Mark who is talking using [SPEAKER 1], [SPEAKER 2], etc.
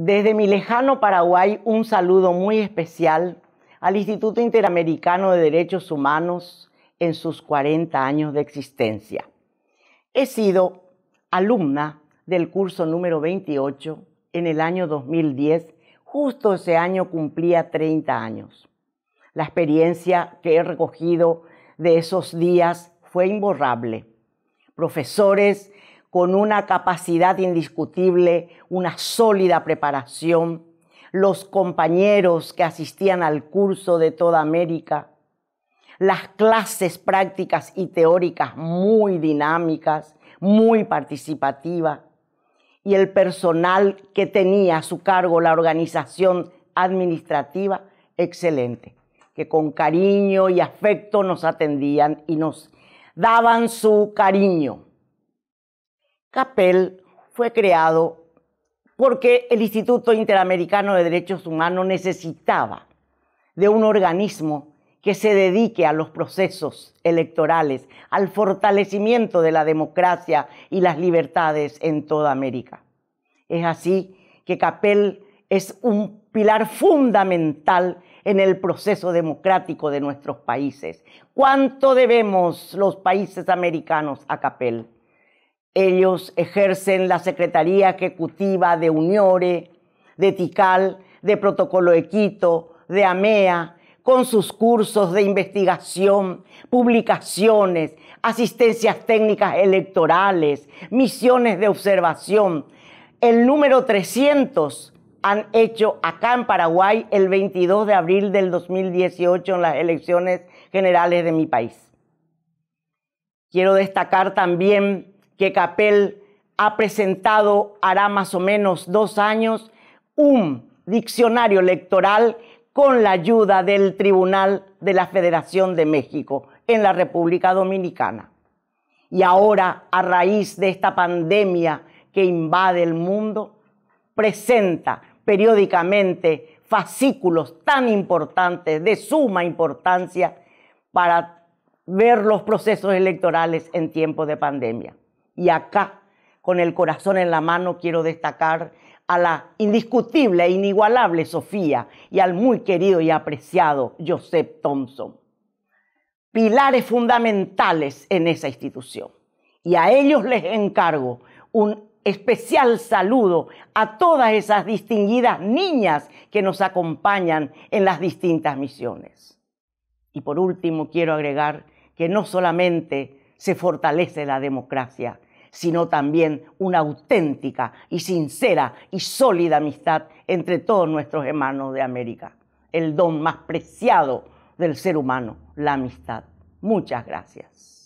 [SPEAKER 1] Desde mi lejano Paraguay, un saludo muy especial al Instituto Interamericano de Derechos Humanos en sus 40 años de existencia. He sido alumna del curso número 28 en el año 2010, justo ese año cumplía 30 años. La experiencia que he recogido de esos días fue imborrable. Profesores con una capacidad indiscutible, una sólida preparación, los compañeros que asistían al curso de toda América, las clases prácticas y teóricas muy dinámicas, muy participativas, y el personal que tenía a su cargo la organización administrativa excelente, que con cariño y afecto nos atendían y nos daban su cariño CAPEL fue creado porque el Instituto Interamericano de Derechos Humanos necesitaba de un organismo que se dedique a los procesos electorales, al fortalecimiento de la democracia y las libertades en toda América. Es así que CAPEL es un pilar fundamental en el proceso democrático de nuestros países. ¿Cuánto debemos los países americanos a CAPEL? Ellos ejercen la Secretaría Ejecutiva de Uniore, de TICAL, de Protocolo Equito, de AMEA, con sus cursos de investigación, publicaciones, asistencias técnicas electorales, misiones de observación. El número 300 han hecho acá en Paraguay el 22 de abril del 2018 en las elecciones generales de mi país. Quiero destacar también que Capel ha presentado hará más o menos dos años un diccionario electoral con la ayuda del Tribunal de la Federación de México en la República Dominicana. Y ahora, a raíz de esta pandemia que invade el mundo, presenta periódicamente fascículos tan importantes, de suma importancia, para ver los procesos electorales en tiempo de pandemia y acá, con el corazón en la mano, quiero destacar a la indiscutible e inigualable Sofía y al muy querido y apreciado Joseph Thompson. Pilares fundamentales en esa institución. Y a ellos les encargo un especial saludo a todas esas distinguidas niñas que nos acompañan en las distintas misiones. Y por último, quiero agregar que no solamente se fortalece la democracia, sino también una auténtica y sincera y sólida amistad entre todos nuestros hermanos de América. El don más preciado del ser humano, la amistad. Muchas gracias.